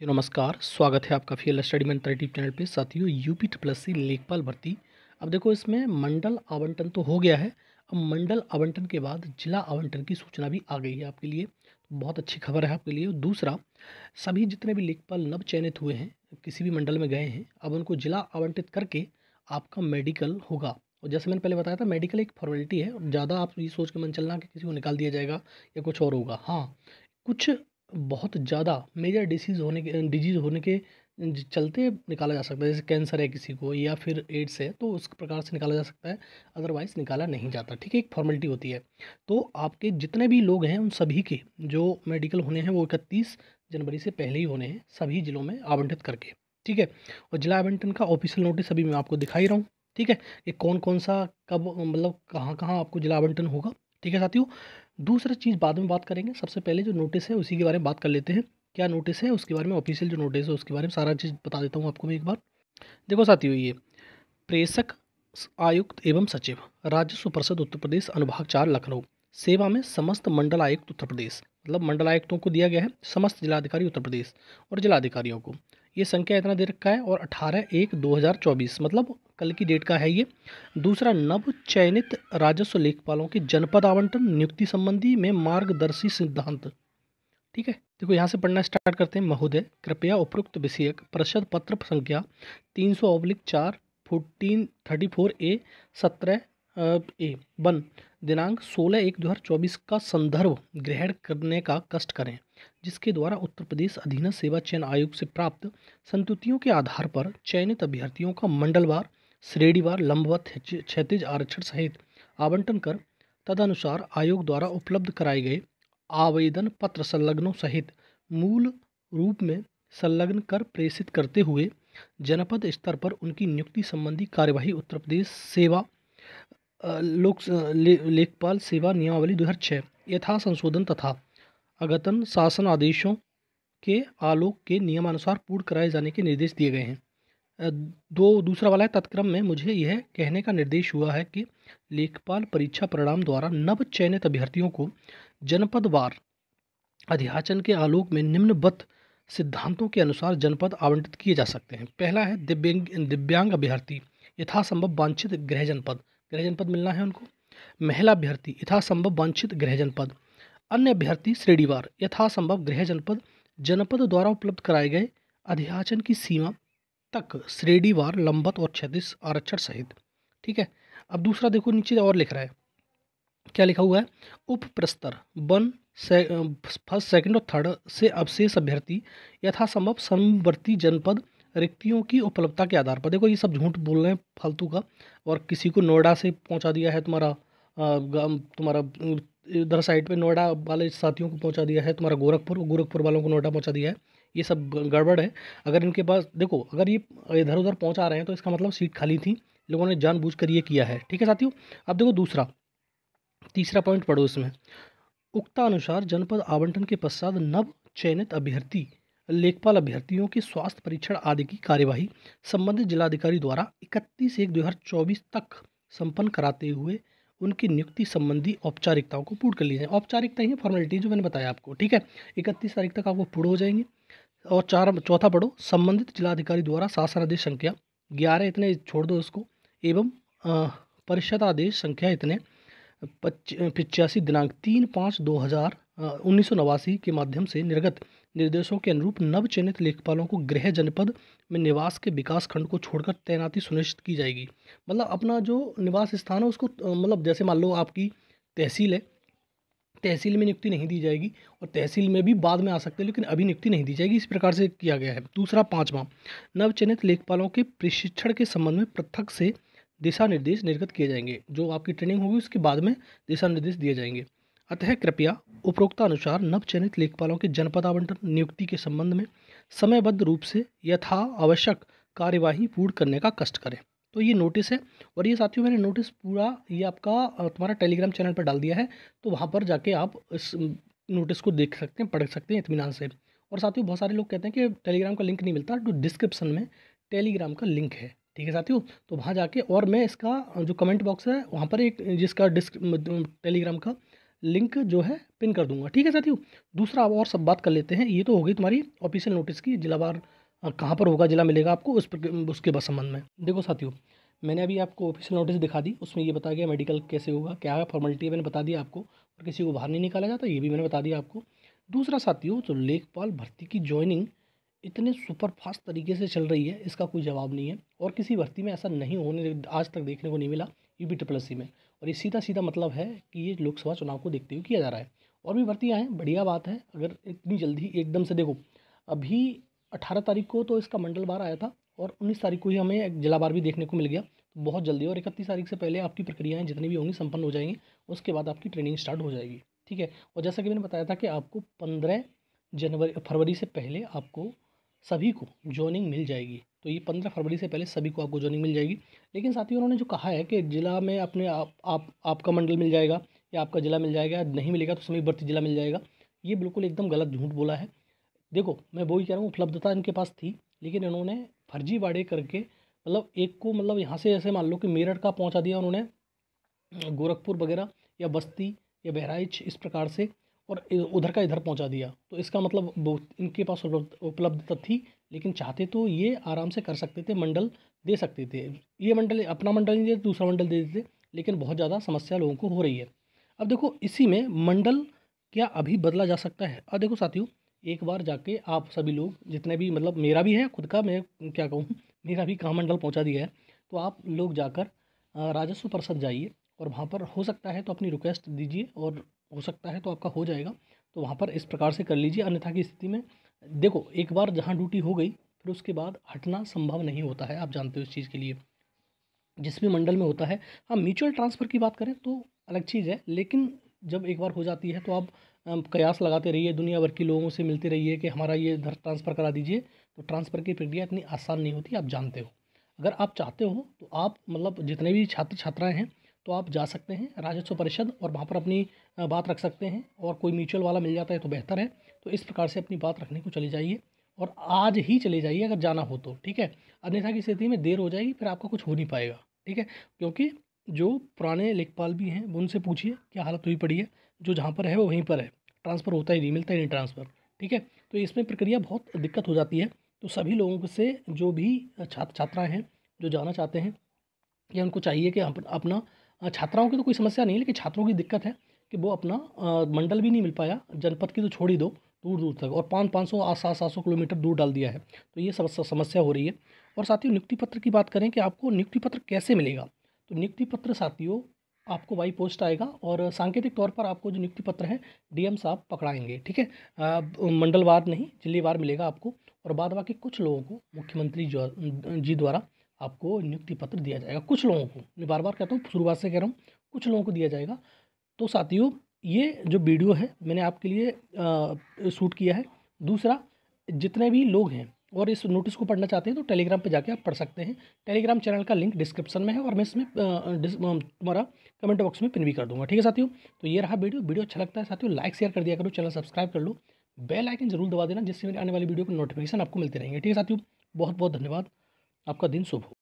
जी नमस्कार स्वागत है आपका फील स्टडी में यूट्यूब चैनल पे साथियों यूपी प्लस सी लेखपाल भर्ती अब देखो इसमें मंडल आवंटन तो हो गया है अब मंडल आवंटन के बाद जिला आवंटन की सूचना भी आ गई है आपके लिए तो बहुत अच्छी खबर है आपके लिए दूसरा सभी जितने भी लेखपाल नव चयनित हुए हैं किसी भी मंडल में गए हैं अब उनको जिला आवंटित करके आपका मेडिकल होगा और जैसे मैंने पहले बताया था मेडिकल एक फॉर्मेलिटी है ज़्यादा आप ये सोच के मन चलना कि किसी को निकाल दिया जाएगा या कुछ और होगा हाँ कुछ बहुत ज़्यादा मेजर डिसीज़ होने के डिजीज़ होने के चलते निकाला जा सकता है जैसे कैंसर है किसी को या फिर एड्स है तो उस प्रकार से निकाला जा सकता है अदरवाइज़ निकाला नहीं जाता ठीक है एक फॉर्मेलिटी होती है तो आपके जितने भी लोग हैं उन सभी के जो मेडिकल होने हैं वो इकतीस जनवरी से पहले ही होने हैं सभी ज़िलों में आवंटित करके ठीक है और जिला आवंटन का ऑफिशियल नोटिस अभी मैं आपको दिखाई रहा हूँ ठीक है कि कौन कौन सा कब मतलब कहाँ कहाँ आपको जिला आवंटन होगा ठीक है साथियों दूसरी चीज़ बाद में बात करेंगे सबसे पहले जो नोटिस है उसी के बारे में बात कर लेते हैं क्या नोटिस है उसके बारे में ऑफिशियल जो नोटिस है उसके बारे में सारा चीज़ बता देता हूँ आपको मैं एक बार देखो हुई ये प्रेषक आयुक्त एवं सचिव राजस्व परिषद उत्तर प्रदेश अनुभाग चार लखनऊ सेवा में समस्त मंडल आयुक्त उत्तर प्रदेश मतलब मंडल आयुक्तों को दिया गया है समस्त जिलाधिकारी उत्तर प्रदेश और जिलाधिकारियों को ये संख्या इतना दे रखा है और अठारह एक दो हज़ार चौबीस मतलब कल की डेट का है ये दूसरा नव चयनित राजस्व लेखपालों के जनपद आवंटन नियुक्ति संबंधी में मार्गदर्शी सिद्धांत ठीक है देखो यहाँ से पढ़ना स्टार्ट करते हैं महोदय कृपया उपयुक्त विषयक परिषद पत्र संख्या तीन सौ अब्लिक चार फोर्टीन थर्टी फोर ए सत्रह ए वन दिनांक सोलह एक दो हज़ार चौबीस का संदर्भ ग्रहण करने का कष्ट करें जिसके द्वारा उत्तर प्रदेश अधीन सेवा चयन आयोग से प्राप्त संतुतियों के आधार पर चयनित अभ्यर्थियों का मंडलवार श्रेणीवार लंबवत क्षतिज आरक्षण सहित आवंटन कर तदनुसार आयोग द्वारा उपलब्ध कराए गए आवेदन पत्र संलग्नों सहित मूल रूप में संलग्न कर प्रेषित करते हुए जनपद स्तर पर उनकी नियुक्ति संबंधी कार्यवाही उत्तर प्रदेश सेवा लोक लेखपाल सेवा नियमावली दो हज़ार छः यथा संशोधन तथा अगतन शासन आदेशों के आलोक के नियमानुसार पूर्ण कराए जाने के निर्देश दिए गए हैं दो दूसरा वाला है तत्क्रम में मुझे यह कहने का निर्देश हुआ है कि लेखपाल परीक्षा परिणाम द्वारा नव चयनित अभ्यर्थियों को जनपदवार अध्याचन के आलोक में निम्नबद्ध सिद्धांतों के अनुसार जनपद आवंटित किए जा सकते हैं पहला है दिव्यांग दिव्यांग अभ्यर्थी यथासंभव वांछित गृह जनपद गृह जनपद मिलना है उनको महिला अभ्यर्थी यथासंभव वांछित गृह जनपद अन्य अभ्यर्थी श्रेणीवार यथासंभव गृह जनपद जनपद द्वारा उपलब्ध कराए गए अध्याचन की सीमा तक श्रेणीवार लंबत और क्षतिश आरक्षण सहित ठीक है अब दूसरा देखो नीचे और लिख रहा है क्या लिखा हुआ है उप प्रस्तर वन से, फर्स्ट सेकंड और थर्ड से अवशेष अभ्यर्थी यथासंभव समवर्ती जनपद रिक्तियों की उपलब्धता के आधार पर देखो ये सब झूठ बोल रहे हैं फालतू का और किसी को नोएडा से पहुंचा दिया है तुम्हारा तुम्हारा इधर साइड पे नोएडा वाले साथियों को पहुंचा दिया है तुम्हारा गोरखपुर गोरखपुर वालों को नोएडा पहुंचा दिया है ये सब गड़बड़ है अगर इनके पास देखो अगर ये इधर उधर पहुंचा रहे हैं तो इसका मतलब सीट खाली थी लोगों ने जानबूझ कर ये किया है ठीक है साथियों अब देखो दूसरा तीसरा पॉइंट पढ़ो इसमें उक्तानुसार जनपद आवंटन के पश्चात नव चयनित अभ्यर्थी लेखपाल अभ्यर्थियों के स्वास्थ्य परीक्षण आदि की कार्यवाही संबंधित जिलाधिकारी द्वारा इकतीस एक चौबीस तक संपन्न कराते हुए उनकी नियुक्ति संबंधी औपचारिकताओं को पूर्ण कर ली जाए औपचारिकता ही फॉर्मेलिटी जो मैंने बताया आपको ठीक है इकतीस तारीख तक आपको पूर्ण हो जाएंगे और चार चौथा पढ़ो संबंधित जिलाधिकारी द्वारा शासन आदेश संख्या ग्यारह इतने छोड़ दो उसको एवं परिषद आदेश संख्या इतने पच पिचासी दिनांक तीन पाँच दो हज़ार उन्नीस सौ नवासी के माध्यम से निर्गत निर्देशों के अनुरूप चयनित लेखपालों को गृह जनपद में निवास के विकास खंड को छोड़कर तैनाती सुनिश्चित की जाएगी मतलब अपना जो निवास स्थान है उसको मतलब जैसे मान लो आपकी तहसील है तहसील में नियुक्ति नहीं दी जाएगी और तहसील में भी बाद में आ सकते हैं लेकिन अभी नियुक्ति नहीं दी जाएगी इस प्रकार से किया गया है दूसरा पाँचवा नवचयनित लेखपालों के प्रशिक्षण के संबंध में पृथक से दिशा निर्देश निर्गत किए जाएंगे जो आपकी ट्रेनिंग होगी उसके बाद में दिशा निर्देश दिए जाएंगे अतः कृपया उपरोक्ता अनुसार नवचयनित लेखपालों के जनपद आवंटन नियुक्ति के संबंध में समयबद्ध रूप से यथा आवश्यक कार्यवाही पूर्ण करने का कष्ट करें तो ये नोटिस है और ये साथियों मैंने नोटिस पूरा ये आपका तुम्हारा टेलीग्राम चैनल पर डाल दिया है तो वहाँ पर जाके आप इस नोटिस को देख सकते हैं पढ़ सकते हैं इतमान से और साथियों बहुत सारे लोग कहते हैं कि टेलीग्राम का लिंक नहीं मिलता तो डिस्क्रिप्शन में टेलीग्राम का लिंक है ठीक है साथियों तो वहाँ जाके और मैं इसका जो कमेंट बॉक्स है वहाँ पर एक जिसका डिस्क टेलीग्राम का लिंक जो है पिन कर दूंगा ठीक है साथियों दूसरा आप और सब बात कर लेते हैं ये तो होगी तुम्हारी ऑफिशियल नोटिस की जिलावार कहाँ पर होगा जिला मिलेगा आपको उस पर उसके बस संबंध में देखो साथियों मैंने अभी आपको ऑफिशियल नोटिस दिखा दी उसमें ये बताया गया मेडिकल कैसे होगा क्या फॉर्मेलिटी मैंने बता दिया आपको और किसी को बाहर नहीं निकाला जाता ये भी मैंने बता दिया आपको दूसरा साथियों जो लेखपाल भर्ती की ज्वाइनिंग इतने सुपरफास्ट तरीके से चल रही है इसका कोई जवाब नहीं है और किसी भर्ती में ऐसा नहीं होने आज तक देखने को नहीं मिला यू बी ट्रिपल सी में और ये सीधा सीधा मतलब है कि ये लोकसभा चुनाव को देखते हुए किया जा रहा है और भी भर्तियाँ हैं बढ़िया बात है अगर इतनी जल्दी एकदम से देखो अभी अठारह तारीख को तो इसका मंडल बार आया था और उन्नीस तारीख को ही हमें जिला बार भी देखने को मिल गया तो बहुत जल्दी और इकतीस तारीख से पहले आपकी प्रक्रियाएँ जितनी भी होंगी संपन्न हो जाएंगी उसके बाद आपकी ट्रेनिंग स्टार्ट हो जाएगी ठीक है और जैसा कि मैंने बताया था कि आपको पंद्रह जनवरी फरवरी से पहले आपको सभी को जॉइनिंग मिल जाएगी तो ये पंद्रह फरवरी से पहले सभी को आपको जॉइनिंग मिल जाएगी लेकिन साथ ही उन्होंने जो कहा है कि ज़िला में अपने आप, आप आपका मंडल मिल जाएगा या आपका ज़िला मिल जाएगा नहीं मिलेगा तो समीपवर्ती ज़िला मिल जाएगा ये बिल्कुल एकदम गलत झूठ बोला है देखो मैं वही कह रहा हूँ उपलब्धता इनके पास थी लेकिन इन्होंने फर्जीवाड़े करके मतलब एक को मतलब यहाँ से ऐसे मान लो कि मेरठ का पहुँचा दिया उन्होंने गोरखपुर वगैरह या बस्ती या बहराइच इस प्रकार से और उधर का इधर पहुंचा दिया तो इसका मतलब इनके पास उपलब्धता थी लेकिन चाहते तो ये आराम से कर सकते थे मंडल दे सकते थे ये मंडल अपना मंडल नहीं देते दूसरा मंडल दे देते लेकिन बहुत ज़्यादा समस्या लोगों को हो रही है अब देखो इसी में मंडल क्या अभी बदला जा सकता है अब देखो साथियों एक बार जाके आप सभी लोग जितने भी मतलब मेरा भी है खुद का मैं क्या कहूँ मेरा भी कहाँ मंडल पहुँचा दिया है तो आप लोग जाकर राजस्व परिषद जाइए और वहाँ पर हो सकता है तो अपनी रिक्वेस्ट दीजिए और हो सकता है तो आपका हो जाएगा तो वहाँ पर इस प्रकार से कर लीजिए अन्यथा की स्थिति में देखो एक बार जहाँ ड्यूटी हो गई फिर उसके बाद हटना संभव नहीं होता है आप जानते हो इस चीज़ के लिए जिस भी मंडल में होता है हाँ म्यूचुअल ट्रांसफ़र की बात करें तो अलग चीज़ है लेकिन जब एक बार हो जाती है तो आप कयास लगाते रहिए दुनिया भर के लोगों से मिलते रहिए कि हमारा ये धर ट्रांसफ़र करा दीजिए तो ट्रांसफ़र की प्रक्रिया इतनी आसान नहीं होती आप जानते हो अगर आप चाहते हो तो आप मतलब जितने भी छात्र छात्राएँ हैं तो आप जा सकते हैं राजस्व परिषद और वहाँ पर अपनी बात रख सकते हैं और कोई म्यूचुअल वाला मिल जाता है तो बेहतर है तो इस प्रकार से अपनी बात रखने को चले जाइए और आज ही चले जाइए अगर जाना हो तो ठीक है अन्यथा की स्थिति में देर हो जाएगी फिर आपका कुछ हो नहीं पाएगा ठीक है क्योंकि जो पुराने लेखपाल भी हैं उनसे पूछिए क्या हालत हुई पड़ी है जो जहाँ पर है वो वहीं पर है ट्रांसफ़र होता ही नहीं मिलता ही नहीं ट्रांसफ़र ठीक है तो इसमें प्रक्रिया बहुत दिक्कत हो जाती है तो सभी लोगों से जो भी छात्र छात्राएँ हैं जो जाना चाहते हैं या उनको चाहिए कि अपना छात्राओं की तो कोई समस्या नहीं है लेकिन छात्रों की दिक्कत है कि वो अपना मंडल भी नहीं मिल पाया जनपद की तो छोड़ ही दो दूर दूर तक और पाँच पाँच सौ सात सात सौ किलोमीटर दूर डाल दिया है तो ये समस्या हो रही है और साथियों नियुक्ति पत्र की बात करें कि आपको नियुक्ति पत्र कैसे मिलेगा तो नियुक्ति पत्र साथियों आपको वाई पोस्ट आएगा और सांकेतिक तौर पर आपको जो नियुक्ति पत्र है डीएम साहब पकड़ाएंगे ठीक है मंडलवार नहीं जिलेवार मिलेगा आपको और बाद बाकी कुछ लोगों को मुख्यमंत्री जी द्वारा आपको नियुक्ति पत्र दिया जाएगा कुछ लोगों को मैं बार बार कहता हूँ शुरुआत से कह रहा हूँ कुछ लोगों को दिया जाएगा तो साथियों ये जो वीडियो है मैंने आपके लिए शूट किया है दूसरा जितने भी लोग हैं और इस नोटिस को पढ़ना चाहते हैं तो टेलीग्राम पे जाके आप पढ़ सकते हैं टेलीग्राम चैनल का लिंक डिस्क्रिप्शन में है और मैं इसमें तुम्हारा कमेंट बॉक्स में पिन भी कर दूंगा ठीक है साथियों तो ये रहा वीडियो वीडियो अच्छा लगता है साथियों लाइक शेयर कर दिया करो चैनल सब्सक्राइब कर लो बेल आइकन जरूर दबा देना जिससे मेरे आने वाली वीडियो को नोटिफिकेशन आपको मिलते रहेंगे ठीक है साथियों बहुत बहुत धन्यवाद आपका दिन शुभ हो